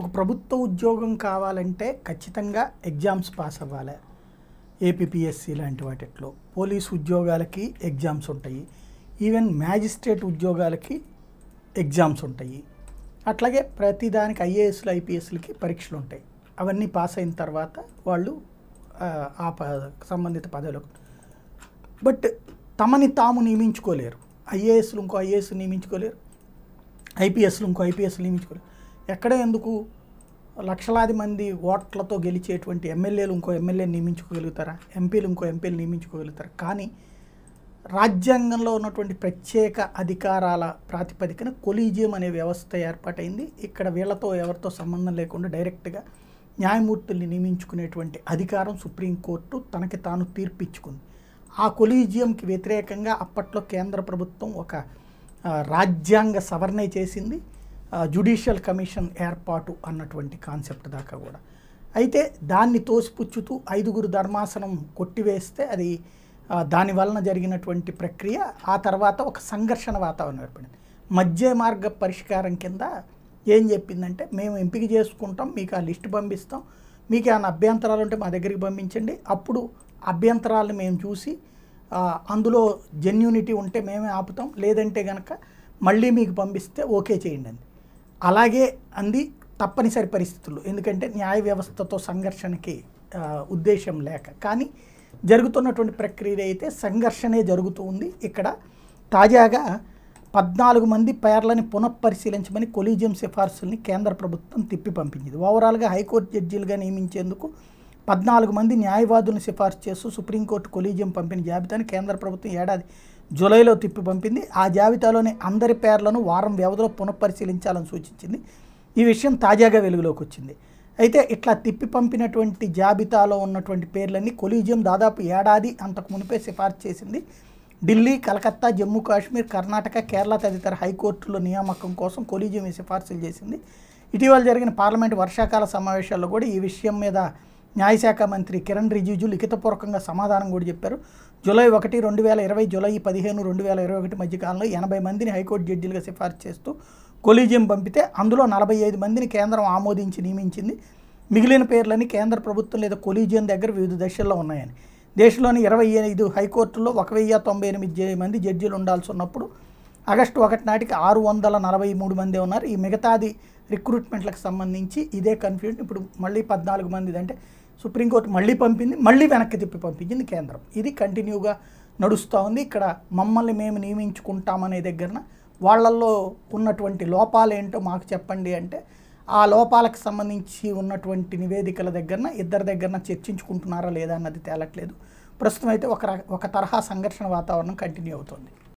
ఒక ప్రభుత్వ ఉద్యోగం కావాలంటే ఖచ్చితంగా ఎగ్జామ్స్ పాస్ అవ్వాలి ఏపీపీఎస్సీ లాంటి వాటిలో పోలీస్ ఉద్యోగాలకి ఎగ్జామ్స్ ఉంటాయి ఈవెన్ మ్యాజిస్ట్రేట్ ఉద్యోగాలకి ఎగ్జామ్స్ ఉంటాయి అట్లాగే ప్రతిదానికి ఐఏఎస్లు ఐపీఎస్లకి పరీక్షలు ఉంటాయి అవన్నీ పాస్ అయిన తర్వాత వాళ్ళు ఆ ప సంబంధిత పదవులకు బట్ తమని తాము నియమించుకోలేరు ఐఏఎస్లు ఇంకో ఐఏఎస్ నియమించుకోలేరు ఐపీఎస్లు ఇంకో ఐపీఎస్ నియమించుకోలేరు ఎక్కడ ఎందుకు లక్షలాది మంది ఓట్లతో గెలిచేటువంటి ఎమ్మెల్యేలు ఇంకో ఎమ్మెల్యే నియమించుకోగలుగుతారా ఎంపీలు ఇంకో ఎంపీలు నియమించుకోగలుగుతారు కానీ రాజ్యాంగంలో ఉన్నటువంటి ప్రత్యేక అధికారాల ప్రాతిపదికన కొలీజియం అనే వ్యవస్థ ఏర్పాటైంది ఇక్కడ వీళ్ళతో ఎవరితో సంబంధం లేకుండా డైరెక్ట్గా న్యాయమూర్తుల్ని నియమించుకునేటువంటి అధికారం సుప్రీంకోర్టు తనకి తాను తీర్పిచ్చుకుంది ఆ కొలీజియంకి వ్యతిరేకంగా అప్పట్లో కేంద్ర ప్రభుత్వం ఒక రాజ్యాంగ సవరణ చేసింది జ్యుడిషియల్ కమిషన్ ఏర్పాటు అన్నటువంటి కాన్సెప్ట్ దాకా కూడా అయితే దాన్ని తోసిపుచ్చుతూ ఐదుగురు ధర్మాసనం కొట్టివేస్తే అది దాని వలన జరిగినటువంటి ప్రక్రియ ఆ తర్వాత ఒక సంఘర్షణ వాతావరణం ఏర్పడింది మధ్య మార్గ పరిష్కారం కింద ఏం చెప్పిందంటే మేము ఎంపిక చేసుకుంటాం మీకు ఆ లిస్ట్ పంపిస్తాం మీకు ఏమైనా అభ్యంతరాలు ఉంటే మా దగ్గరికి పంపించండి అప్పుడు అభ్యంతరాలను మేము చూసి అందులో జెన్యూనిటీ ఉంటే మేమే ఆపుతాం లేదంటే కనుక మళ్ళీ మీకు పంపిస్తే ఓకే చేయండి అంది అలాగే అంది తప్పనిసరి పరిస్థితులు ఎందుకంటే న్యాయ వ్యవస్థతో సంఘర్షణకి ఉద్దేశం లేక కానీ జరుగుతున్నటువంటి ప్రక్రియ అయితే సంఘర్షణే జరుగుతూ ఉంది ఇక్కడ తాజాగా పద్నాలుగు మంది పేర్లని పునఃపరిశీలించమని కొలీజియం సిఫార్సుల్ని కేంద్ర ప్రభుత్వం తిప్పి పంపించింది ఓవరాల్గా హైకోర్టు జడ్జీలుగా నియమించేందుకు పద్నాలుగు మంది న్యాయవాదులను సిఫార్సు చేస్తూ సుప్రీంకోర్టు కొలీజియం పంపిన జాబితాను కేంద్ర ప్రభుత్వం ఏడాది జూలైలో తిప్పి పంపింది ఆ జాబితాలోని అందరి పేర్లను వారం వ్యవధిలో పునఃపరిశీలించాలని సూచించింది ఈ విషయం తాజాగా వెలుగులోకి వచ్చింది అయితే ఇట్లా తిప్పి పంపినటువంటి జాబితాలో ఉన్నటువంటి పేర్లన్నీ కొలీజియం దాదాపు ఏడాది అంతకు మునిపే సిఫార్సు చేసింది ఢిల్లీ కలకత్తా జమ్మూ కాశ్మీర్ కర్ణాటక కేరళ తదితర హైకోర్టులో నియామకం కోసం కొలీజియం సిఫార్సులు చేసింది ఇటీవల జరిగిన పార్లమెంట్ వర్షాకాల సమావేశాల్లో కూడా ఈ విషయం మీద న్యాయశాఖ మంత్రి కిరణ్ రిజిజు లిఖితపూర్వకంగా సమాధానం కూడా చెప్పారు జూలై ఒకటి రెండు వేల ఇరవై జూలై పదిహేను రెండు వేల ఇరవై ఒకటి మధ్యకాలంలో ఎనభై మందిని హైకోర్టు జడ్జీలుగా సిఫార్సు చేస్తూ కొలీజియం పంపితే అందులో నలభై ఐదు మందిని కేంద్రం ఆమోదించి నియమించింది మిగిలిన పేర్లని కేంద్ర ప్రభుత్వం లేదా కొలీజియం దగ్గర వివిధ దశల్లో ఉన్నాయని దేశంలోని ఇరవై ఐదు హైకోర్టుల్లో ఒక వెయ్యి తొంభై ఎనిమిది మంది జడ్జీలు ఉండాల్సి ఉన్నప్పుడు ఆగస్టు ఒకటి నాటికి ఆరు వందల నలభై మూడు మంది ఉన్నారు ఈ మిగతాది రిక్రూట్మెంట్లకు సంబంధించి ఇదే కన్ఫ్యూజన్ ఇప్పుడు మళ్ళీ పద్నాలుగు మంది అంటే సుప్రీంకోర్టు మళ్ళీ పంపింది మళ్ళీ వెనక్కి తిప్పి పంపించింది కేంద్రం ఇది కంటిన్యూగా నడుస్తూ ఉంది ఇక్కడ మమ్మల్ని మేము నియమించుకుంటామనే దగ్గరన వాళ్ళల్లో ఉన్నటువంటి లోపాలు ఏంటో మాకు చెప్పండి అంటే ఆ లోపాలకు సంబంధించి ఉన్నటువంటి నివేదికల దగ్గరన ఇద్దరి దగ్గరన చర్చించుకుంటున్నారా లేదా అన్నది తేలట్లేదు ప్రస్తుతం అయితే ఒక ఒక తరహా సంఘర్షణ వాతావరణం కంటిన్యూ అవుతుంది